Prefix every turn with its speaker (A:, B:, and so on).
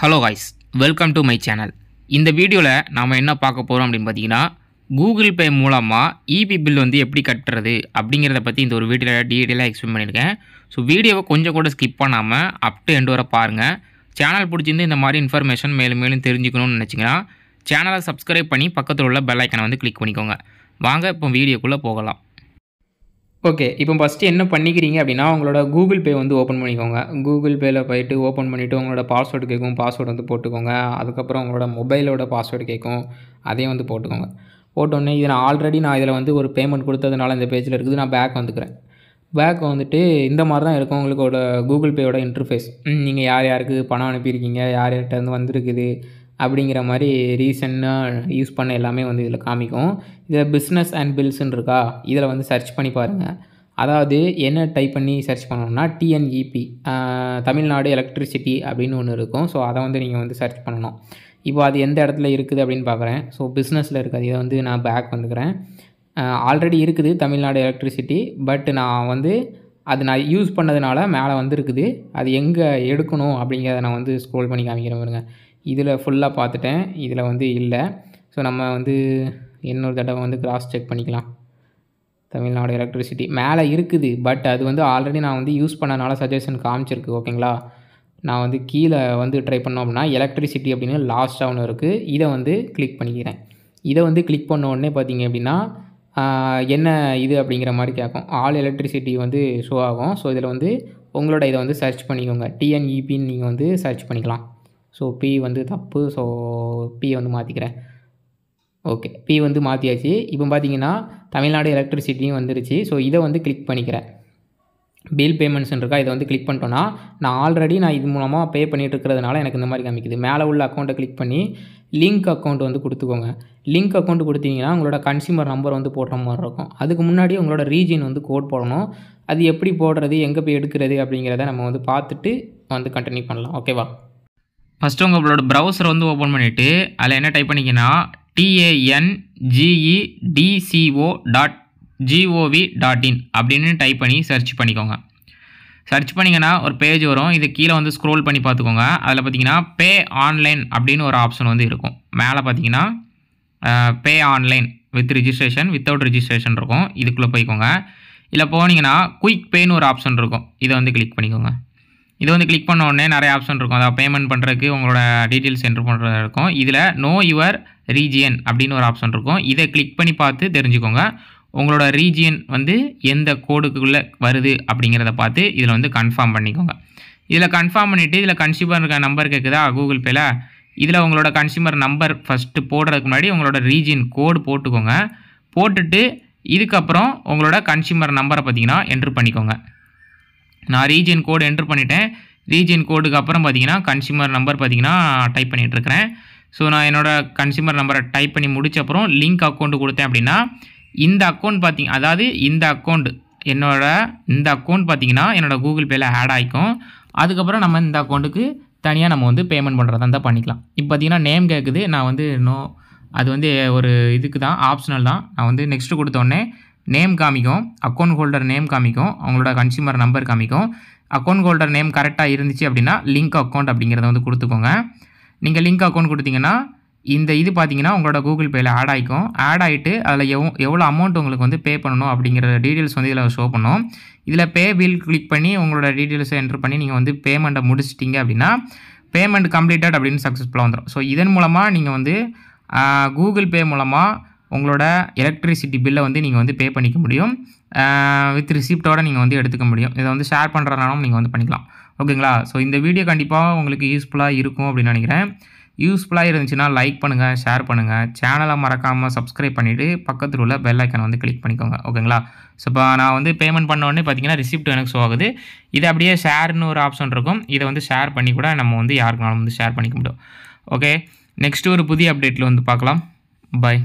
A: hello guys welcome to my channel இந்த வீடியோவில் நாம் என்ன பார்க்க போகிறோம் அப்படின்னு பார்த்தீங்கன்னா கூகுள் பே மூலமாக இபி பில் வந்து எப்படி கட்டுறது அப்படிங்கிறத பற்றி இந்த ஒரு வீடியோவில் டீட்டெயிலாக எக்ஸ்பிளைன் பண்ணியிருக்கேன் ஸோ வீடியோவை கொஞ்சம் கூட ஸ்கிப் பண்ணாமல் அப் டு எண்டு வர பாருங்கள் சேனல் பிடிச்சிருந்து இந்த மாதிரி இன்ஃபர்மேஷன் மேலும் மேலும் தெரிஞ்சுக்கணும்னு நினச்சிங்கன்னா சேனலை சப்ஸ்கிரைப் பண்ணி பக்கத்தில் உள்ள பெல் ஐக்கனை வந்து கிளிக் பண்ணிக்கோங்க வாங்க இப்போ வீடியோக்குள்ளே போகலாம் ஓகே இப்போ ஃபஸ்ட்டு என்ன பண்ணிக்கிறீங்க அப்படின்னா உங்களோட கூகுள் பே வந்து ஓப்பன் பண்ணிக்கோங்க கூகுள் பேயில் போயிட்டு ஓப்பன் பண்ணிவிட்டு உங்களோட பாஸ்வேர்டு கேட்கும் பாஸ்வேர்டு வந்து போட்டுக்கோங்க அதுக்கப்புறம் உங்களோட மொபைலோட பாஸ்வேர்டு கேட்கும் அதையும் வந்து போட்டுக்கோங்க போட்டோன்னே இதை நான் ஆல்ரெடி நான் இதில் வந்து ஒரு பேமெண்ட் கொடுத்ததுனால இந்த பேஜில் இருக்குது நான் பேக் வந்துக்கிறேன் பேக் வந்துட்டு இந்த மாதிரி தான் இருக்கும் உங்களுக்கோட கூகுள் பேயோட இன்டர்ஃபேஸ் நீங்கள் யார் யாருக்கு பணம் அனுப்பியிருக்கீங்க யார் யார்கிட்ட வந்து வந்திருக்குது அப்படிங்கிற மாதிரி ரீசன்னாக யூஸ் பண்ண எல்லாமே வந்து இதில் காமிக்கும் இதில் பிஸ்னஸ் அண்ட் பில்ஸ்ன்னு இருக்கா இதில் வந்து சர்ச் பண்ணி பாருங்கள் அதாவது என்ன டைப் பண்ணி சர்ச் பண்ணணும்னா டிஎன்இபி e தமிழ்நாடு எலக்ட்ரிசிட்டி அப்படின்னு ஒன்று இருக்கும் ஸோ அதை வந்து நீங்கள் வந்து சர்ச் பண்ணணும் இப்போ அது எந்த இடத்துல இருக்குது அப்படின்னு பார்க்குறேன் ஸோ பிஸ்னஸில் இருக்காது இதை வந்து நான் பேக் வந்துக்கிறேன் ஆல்ரெடி இருக்குது தமிழ்நாடு எலக்ட்ரிசிட்டி பட் நான் வந்து அது நான் யூஸ் பண்ணதுனால மேலே வந்துருக்குது அது எங்கே எடுக்கணும் அப்படிங்கிறத நான் வந்து ஸ்க்ரோல் பண்ணி காமிக்கிறேன் பாருங்கள் இதில் ஃபுல்லாக பார்த்துட்டேன் இதில் வந்து இல்லை ஸோ நம்ம வந்து இன்னொரு தடவை வந்து கிராஸ் செக் பண்ணிக்கலாம் தமிழ்நாடு எலக்ட்ரிசிட்டி மேலே இருக்குது பட் அது வந்து ஆல்ரெடி நான் வந்து யூஸ் பண்ணனால சஜஷன் காமிச்சிருக்கு ஓகேங்களா நான் வந்து கீழே வந்து ட்ரை பண்ணோம் அப்படின்னா எலக்ட்ரிசிட்டி அப்படின்னு லாஸ்ட்டாக ஒன்று இருக்குது இதை வந்து கிளிக் பண்ணிக்கிறேன் இதை வந்து கிளிக் பண்ண உடனே பார்த்தீங்க அப்படின்னா என்ன இது அப்படிங்கிற மாதிரி கேட்கும் ஆல் எலக்ட்ரிசிட்டி வந்து ஷோ ஆகும் ஸோ இதில் வந்து உங்களோட இதை வந்து சர்ச் பண்ணிக்கோங்க டிஎன்இபின்னு e நீங்கள் வந்து சர்ச் பண்ணிக்கலாம் ஸோ பி வந்து தப்பு ஸோ பி வந்து மாற்றிக்கிறேன் ஓகே பி வந்து மாற்றியாச்சு இப்போ பார்த்தீங்கன்னா தமிழ்நாடு எலக்ட்ரிசிட்டியும் வந்துருச்சு ஸோ இதை வந்து கிளிக் பண்ணிக்கிறேன் பில் பேமெண்ட்ஸ் இருக்கா இதை வந்து கிளிக் பண்ணிட்டோன்னா நான் ஆல்ரெடி நான் இது மூலமாக பே பண்ணிகிட்டு இருக்கிறதுனால எனக்கு இந்த மாதிரி காமிக்குது மேலே உள்ள அக்கௌண்ட்டை கிளிக் பண்ணி லிங்க் அக்கௌண்ட் வந்து கொடுத்துக்கோங்க லிங்க் அக்கௌண்ட் கொடுத்தீங்கன்னா உங்களோட கன்சியூமர் நம்பர் வந்து போடுற மாதிரி இருக்கும் அதுக்கு முன்னாடி உங்களோட ரீஜன் வந்து கோட் போடணும் அது எப்படி போடுறது எங்கே போய் எடுக்கிறது அப்படிங்கிறத நம்ம வந்து பார்த்துட்டு வந்து கண்டினியூ பண்ணலாம் ஓகேவா ஃபஸ்ட்டு உங்களோட ப்ரௌசர் வந்து ஓப்பன் பண்ணிவிட்டு அதில் என்ன டைப் பண்ணிங்கன்னா TAN DCO dot gov dot in அப்படின்னு டைப் பண்ணி சர்ச் பண்ணிக்கோங்க சர்ச் பண்ணிங்கன்னா ஒரு பேஜ் வரும் இது கீழே வந்து ஸ்க்ரோல் பண்ணி பார்த்துக்கோங்க அதில் பார்த்தீங்கன்னா பே ஆன்லைன் அப்படின்னு ஒரு ஆப்ஷன் வந்து இருக்கும் மேலே பார்த்தீங்கன்னா pay online with registration without registration இருக்கும் இதுக்குள்ளே போய்க்கோங்க இல்லை போனீங்கன்னா குயிக் பேன்னு ஒரு ஆப்ஷன் இருக்கும் இதை வந்து கிளிக் பண்ணிக்கோங்க இது வந்து கிளிக் பண்ண உடனே நிறைய ஆப்ஷன் இருக்கும் அதாவது பேமெண்ட் பண்ணுறதுக்கு உங்களோட டீட்டெயில்ஸ் என்ட்ரு பண்ணுறதா இருக்கும் இதில் நோ யுவர் ரீஜியன் அப்படின்னு ஒரு ஆப்ஷன் இருக்கும் இதை கிளிக் பண்ணி பார்த்து தெரிஞ்சுக்கோங்க உங்களோட ரீஜியன் வந்து எந்த கோடுக்குள்ளே வருது அப்படிங்கிறத பார்த்து இதில் வந்து கன்ஃபார்ம் பண்ணிக்கோங்க இதில் கன்ஃபார்ம் பண்ணிவிட்டு இதில் கன்சியூமர் நம்பர் கேட்குதா கூகுள் பேயில் இதில் உங்களோட கன்சியூமர் நம்பர் ஃபஸ்ட்டு போடுறதுக்கு முன்னாடி உங்களோட ரீஜியன் கோடு போட்டுக்கோங்க போட்டுட்டு இதுக்கப்புறம் உங்களோட கன்சியூமர் நம்பரை பார்த்தீங்கன்னா என்ட்ரு பண்ணிக்கோங்க நான் ரீஜியன் கோடு என்ட்ரு பண்ணிட்டேன் ரீஜியன் கோடுக்கு அப்புறம் பார்த்தீங்கன்னா கன்சியூமர் நம்பர் பார்த்தீங்கன்னா டைப் பண்ணிகிட்ருக்கிறேன் ஸோ நான் என்னோடய கன்சியூமர் நம்பரை டைப் பண்ணி முடித்தப்பறம் லிங்க் அக்கௌண்ட்டு கொடுத்தேன் அப்படின்னா இந்த அக்கௌண்ட் பார்த்திங்க அதாவது இந்த அக்கௌண்ட் என்னோடய இந்த அக்கௌண்ட் பார்த்திங்கன்னா என்னோடய கூகுள் பேயில் ஆட் ஆகிக்கும் அதுக்கப்புறம் நம்ம இந்த அக்கௌண்ட்டுக்கு தனியாக நம்ம வந்து பேமெண்ட் பண்ணுறதா இருந்தால் பண்ணிக்கலாம் இப்போ பார்த்திங்கன்னா நேம் கேட்குது நான் வந்து நோ அது வந்து ஒரு இதுக்கு தான் ஆப்ஷனல் தான் நான் வந்து நெக்ஸ்ட்டு கொடுத்தோடனே நேம் காமிக்கும் அக்கௌண்ட் ஹோல்டர் நேம் காமிக்கும் அவங்களோட கன்சியூமர் நம்பர் காமிக்கும் அக்கௌண்ட் ஹோல்டர் நேம் கரெக்டாக இருந்துச்சு அப்படின்னா லிங்க் அக்கௌண்ட் அப்படிங்கிறத வந்து கொடுத்துக்கோங்க நீங்கள் லிங்க் அக்கௌண்ட் கொடுத்தீங்கன்னா இந்த இது பார்த்தீங்கன்னா உங்களோட கூகுள் பேயில் ஆட் ஆகிக்கும் ஆட் ஆகிட்டு அதில் எவ் எவ்வளோ அமௌண்ட் உங்களுக்கு வந்து பே பண்ணணும் அப்படிங்கிற டீட்டெயில்ஸ் வந்து இதில் ஷோ பண்ணும் இதில் பே பில் கிளிக் பண்ணி உங்களோட டீட்டெயில்ஸை என்ட்ரு பண்ணி நீங்கள் வந்து பேமெண்ட்டை முடிச்சிட்டிங்க அப்படின்னா பேமெண்ட் கம்ப்ளீட்டட் அப்படின்னு சக்ஸஸ்ஃபுல்லாக வந்துடும் ஸோ இதன் மூலமாக நீங்கள் வந்து கூகுள் பே மூலமாக உங்களோட எலக்ட்ரிசிட்டி பில்லை வந்து நீங்கள் வந்து பே பண்ணிக்க முடியும் வித் ரிசிப்டோடு நீங்கள் வந்து எடுத்துக்க முடியும் இதை வந்து ஷேர் பண்ணுறதுனாலும் நீங்கள் வந்து பண்ணிக்கலாம் ஓகேங்களா ஸோ இந்த வீடியோ கண்டிப்பாக உங்களுக்கு யூஸ்ஃபுல்லாக இருக்கும் அப்படின்னு நினைக்கிறேன் யூஸ்ஃபுல்லாக இருந்துச்சுன்னா லைக் பண்ணுங்கள் ஷேர் பண்ணுங்கள் சேனலை மறக்காமல் சப்ஸ்கிரைப் பண்ணிவிட்டு பக்கத்தில் உள்ள பெல் ஐக்கனை வந்து கிளிக் பண்ணிக்கோங்க ஓகேங்களா ஸோ இப்போ நான் வந்து பேமெண்ட் பண்ண உடனே பார்த்தீங்கன்னா ரிசிப்ட் எனக்கு ஷோ ஆகுது இது அப்படியே ஷேர்னு ஒரு ஆப்ஷன் இருக்கும் இதை வந்து ஷேர் பண்ணி கூட நம்ம வந்து யாருக்குனாலும் வந்து ஷேர் பண்ணிக்க முடியும் ஓகே நெக்ஸ்ட்டு ஒரு புதிய அப்டேட்டில் வந்து பார்க்கலாம் பாய்